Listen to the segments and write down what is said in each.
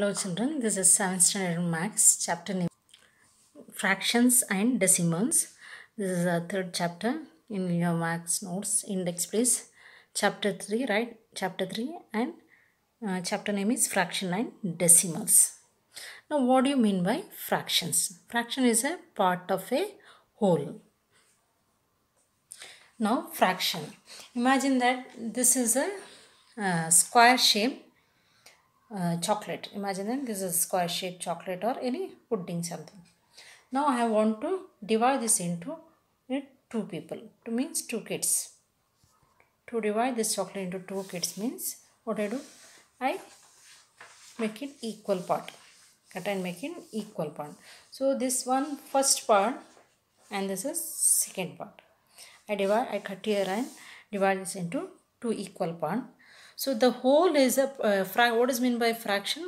Hello children, this is 7th standard max chapter name fractions and decimals. This is the third chapter in your max notes index please. Chapter 3 right? Chapter 3 and uh, chapter name is fraction and decimals. Now what do you mean by fractions? Fraction is a part of a whole. Now fraction. Imagine that this is a uh, square shape uh, chocolate imagine this is square shaped chocolate or any pudding something now i want to divide this into two people to means two kids to divide this chocolate into two kids means what i do i make it equal part cut and make it equal part so this one first part and this is second part i divide i cut here and divide this into two equal part so the whole is a, uh, what is mean by fraction?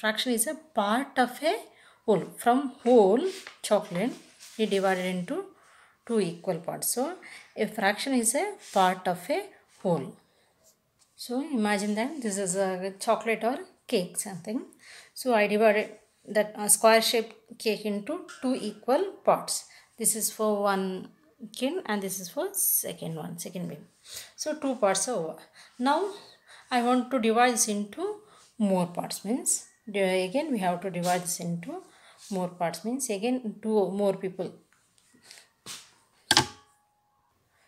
fraction is a part of a whole. From whole chocolate, we divided into two equal parts. So a fraction is a part of a whole. So imagine that this is a chocolate or cake something. So I divided that uh, square shaped cake into two equal parts. This is for one kin and this is for second one, second beam. So two parts are over. Now I want to divide this into more parts means again we have to divide this into more parts means again two more people.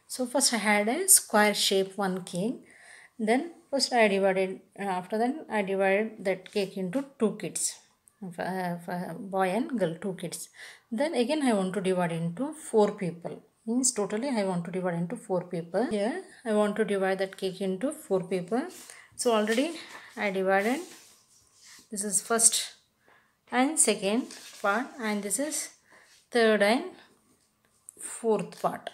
So first I had a square shape one cake then first I divided after then I divided that cake into two kids for, uh, for boy and girl two kids then again I want to divide into four people means totally I want to divide into 4 paper. Here I want to divide that cake into 4 paper. So already I divided this is first and second part and this is third and fourth part.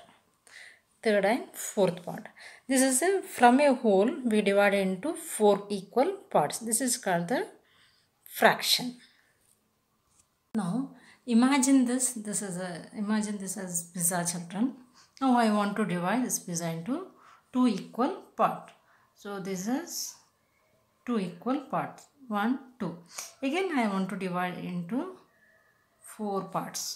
Third and fourth part. This is a, from a whole we divide into 4 equal parts. This is called the fraction. Now imagine this this is a imagine this as pizza children now i want to divide this pizza into two equal parts. so this is two equal parts one two again i want to divide into four parts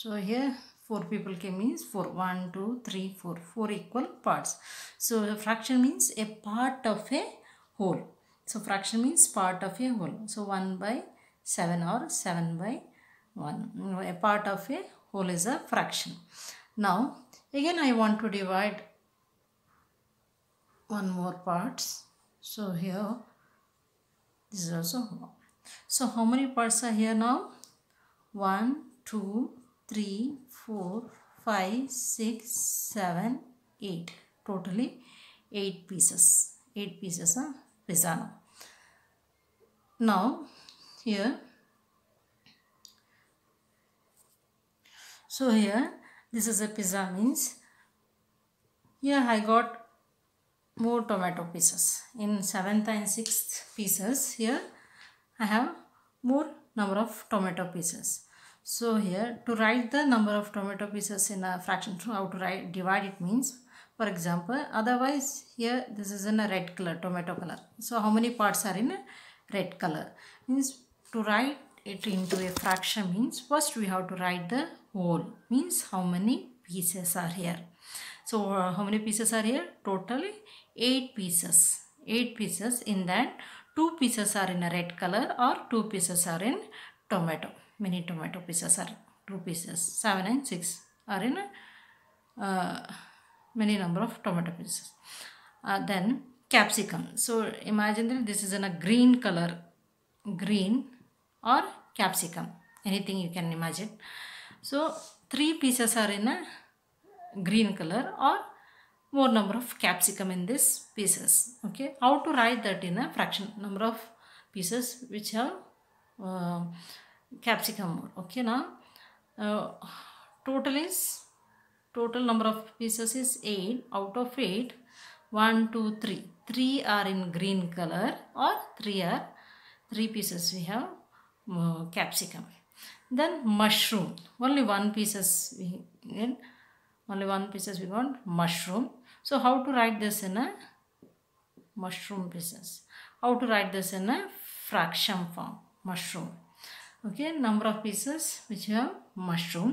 so here four people came means four one two three four four equal parts so a fraction means a part of a whole so fraction means part of a whole so 1 by 7 or 7 by 1. A part of a whole is a fraction. Now again I want to divide one more parts. So here this is also 1. So how many parts are here now? 1, 2, 3, 4, 5, 6, 7, 8. Totally 8 pieces. 8 pieces of huh? pizza now. Now here so here this is a pizza means here I got more tomato pieces in 7th and 6th pieces here I have more number of tomato pieces so here to write the number of tomato pieces in a fraction how to write divide it means for example otherwise here this is in a red color tomato color so how many parts are in a red color means to write it into a fraction means first we have to write the whole means how many pieces are here. So uh, how many pieces are here? Totally 8 pieces. 8 pieces in that 2 pieces are in a red color or 2 pieces are in tomato. Many tomato pieces are 2 pieces. 7 and 6 are in a, uh, many number of tomato pieces. Uh, then capsicum. So imagine that this is in a green color. Green or capsicum anything you can imagine so three pieces are in a green color or more number of capsicum in this pieces okay how to write that in a fraction number of pieces which have uh, capsicum okay now uh, total is total number of pieces is 8 out of 8 1 2 3 three are in green color or three are three pieces we have uh, capsicum then mushroom only one pieces we get only one pieces we want mushroom so how to write this in a mushroom pieces how to write this in a fraction form mushroom okay number of pieces which have mushroom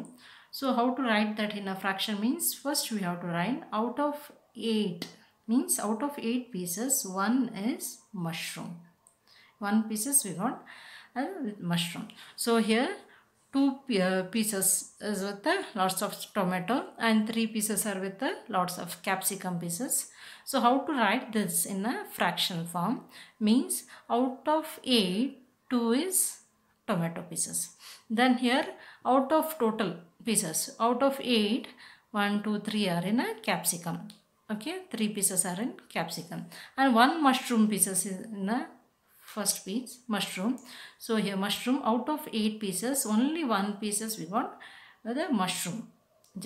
so how to write that in a fraction means first we have to write out of 8 means out of 8 pieces one is mushroom one pieces we got and with mushroom. So here two uh, pieces is with the uh, lots of tomato and three pieces are with the uh, lots of capsicum pieces. So how to write this in a fraction form means out of 8, 2 is tomato pieces. Then here out of total pieces, out of eight, one, two, three are in a capsicum. Okay, 3 pieces are in capsicum and 1 mushroom pieces is in a first piece mushroom so here mushroom out of eight pieces only one pieces we got the mushroom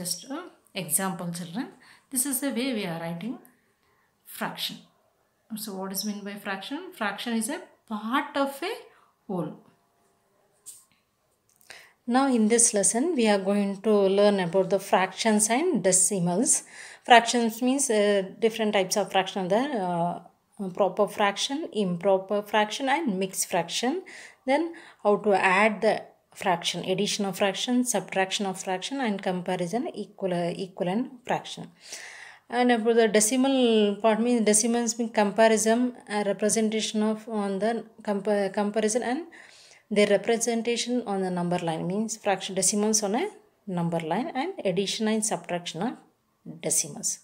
just uh, example children this is the way we are writing fraction so what is mean by fraction fraction is a part of a whole now in this lesson we are going to learn about the fractions and decimals fractions means uh, different types of fraction there uh, proper fraction, improper fraction and mixed fraction. Then how to add the fraction, addition of fraction, subtraction of fraction and comparison equal, equivalent fraction. And for the decimal part means decimals mean comparison, uh, representation of on the compa comparison and their representation on the number line means fraction decimals on a number line and addition and subtraction of decimals.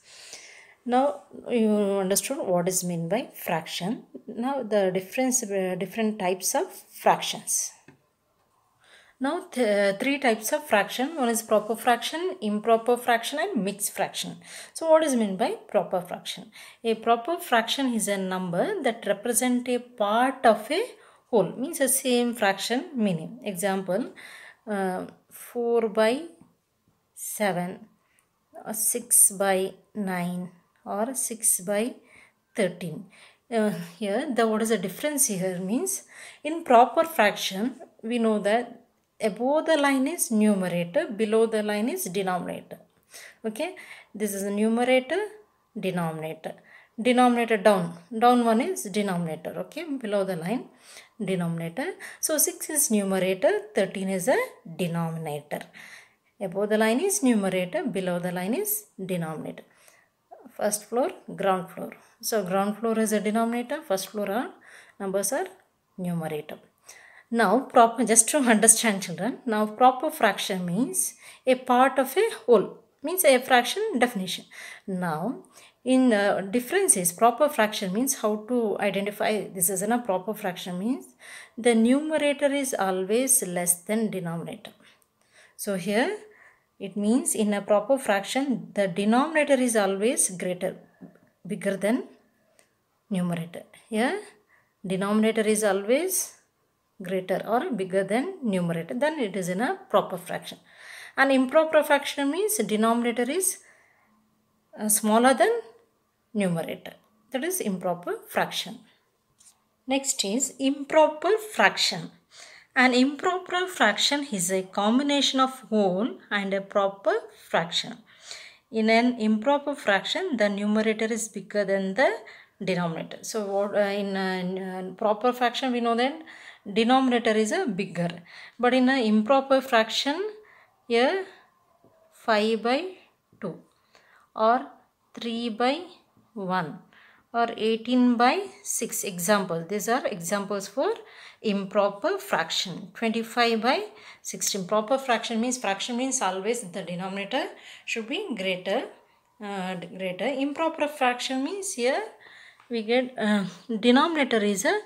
Now you understood what is mean by fraction. Now the difference, uh, different types of fractions. Now th uh, three types of fraction. One is proper fraction, improper fraction and mixed fraction. So what is mean by proper fraction? A proper fraction is a number that represent a part of a whole. Means a same fraction meaning. Example, uh, 4 by 7 or 6 by 9 or 6 by 13. Uh, here the what is the difference here means in proper fraction we know that above the line is numerator below the line is denominator okay this is numerator denominator denominator down down one is denominator okay below the line denominator so 6 is numerator 13 is a denominator above the line is numerator below the line is denominator first floor, ground floor. So ground floor is a denominator, first floor are numbers are numerator. Now proper, just to understand children, now proper fraction means a part of a whole, means a fraction definition. Now in uh, differences, proper fraction means how to identify this in a proper fraction means the numerator is always less than denominator. So here it means in a proper fraction the denominator is always greater, bigger than numerator. Here yeah? denominator is always greater or bigger than numerator. Then it is in a proper fraction. An improper fraction means denominator is uh, smaller than numerator. That is improper fraction. Next is improper fraction. An improper fraction is a combination of whole and a proper fraction. In an improper fraction, the numerator is bigger than the denominator. So uh, in a, a proper fraction, we know that denominator is a bigger. But in an improper fraction, here 5 by 2 or 3 by 1 or 18 by 6 example. These are examples for improper fraction. 25 by sixteen. improper fraction means fraction means always the denominator should be greater. Uh, greater improper fraction means here we get uh, denominator is a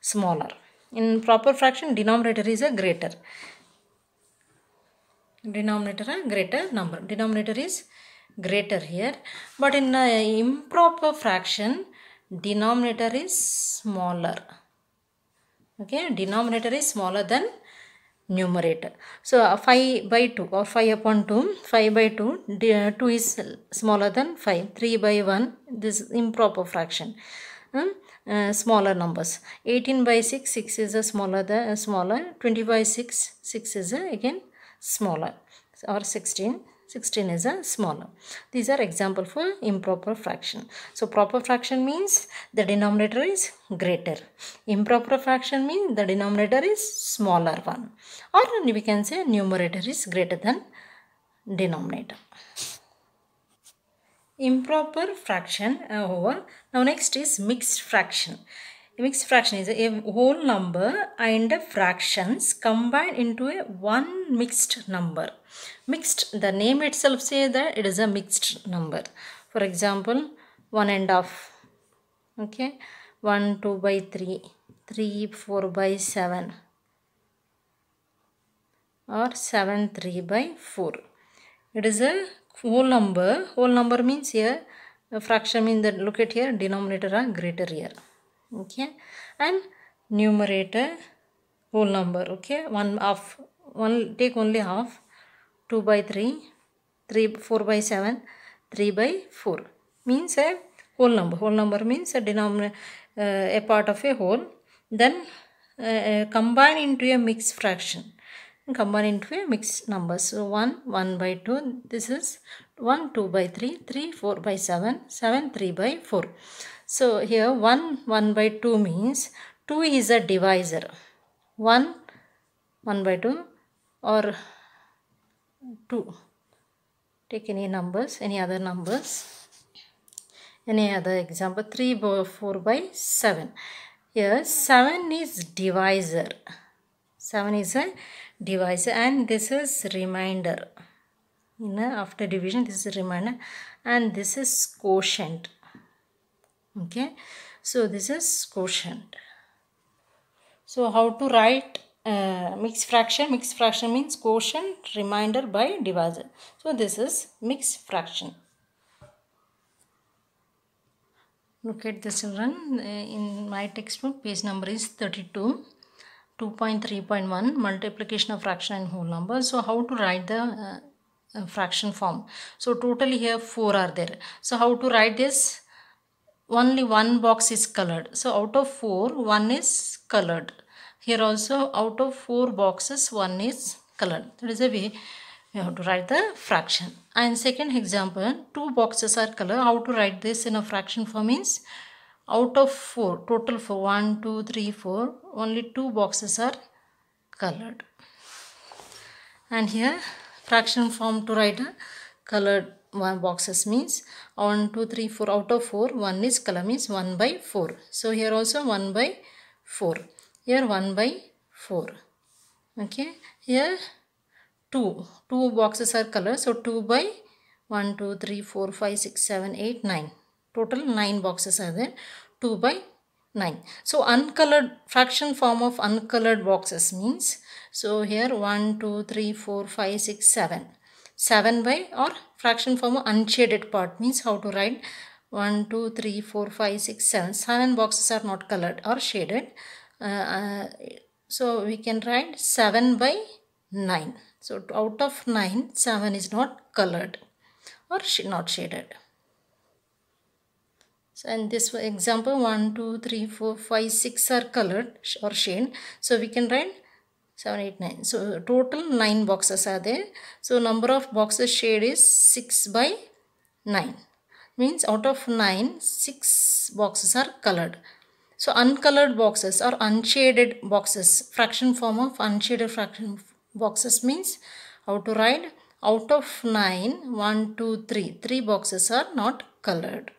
smaller. In proper fraction denominator is a greater. Denominator a greater number. Denominator is greater here but in improper fraction denominator is smaller okay denominator is smaller than numerator so uh, 5 by 2 or 5 upon 2 5 by 2 uh, 2 is smaller than 5 3 by 1 this improper fraction um, uh, smaller numbers 18 by 6 6 is a smaller the uh, smaller 20 by 6 6 is a, uh, again smaller or 16 16 is a smaller. These are example for improper fraction. So proper fraction means the denominator is greater. Improper fraction means the denominator is smaller one. Or we can say numerator is greater than denominator. Improper fraction uh, over. Now next is mixed fraction. A mixed fraction is a whole number and fractions combined into a one mixed number. Mixed, the name itself say that it is a mixed number. For example, 1 and half, okay, 1, 2 by three, three four by 7 or 7, 3 by 4. It is a whole number. Whole number means here, a fraction means that look at here, denominator are greater here, okay, and numerator whole number okay one half one take only half 2 by 3, 3 4 by 7, 3 by 4 means a whole number. Whole number means a denominator, uh, a part of a whole. Then uh, uh, combine into a mixed fraction. Combine into a mixed number. So 1, 1 by 2. This is 1, 2 by 3, 3, 4 by 7, 7, 3 by 4. So here 1, 1 by 2 means 2 is a divisor. 1, 1 by 2 or 2 take any numbers any other numbers any other example 3 by 4 by 7 here 7 is divisor 7 is a divisor and this is remainder in you know, after division this is remainder and this is quotient okay so this is quotient so how to write uh, mixed fraction. Mixed fraction means quotient, remainder by divisor. So this is mixed fraction. Look at this children. Uh, in my textbook, page number is 32. 2.3.1 multiplication of fraction and whole number. So how to write the uh, uh, fraction form. So totally here 4 are there. So how to write this? Only one box is colored. So out of 4, 1 is colored here also out of four boxes one is colored that is a way you have to write the fraction and second example two boxes are colored how to write this in a fraction form means out of four total for one two three four only two boxes are colored and here fraction form to write a colored one boxes means one, two, three, four out of 4 1 is colored is 1 by 4 so here also 1 by 4 here 1 by 4 okay here 2 2 boxes are colored so 2 by 1 2 3 4 5 6 7 8 9 total 9 boxes are there 2 by 9 so uncolored fraction form of uncolored boxes means so here 1 2 3 4 5 6 7 7 by or fraction form of unshaded part means how to write 1 2 3 4 5 6 7 7 boxes are not colored or shaded uh, uh, so we can write 7 by 9 so out of 9 7 is not colored or not shaded so in this example 1 2 3 4 5 6 are colored or shaded so we can write 7 8 9 so total 9 boxes are there so number of boxes shaded is 6 by 9 means out of 9 6 boxes are colored so uncolored boxes or unshaded boxes, fraction form of unshaded fraction boxes means how to write out of 9, 1, 2, 3. 3 boxes are not colored.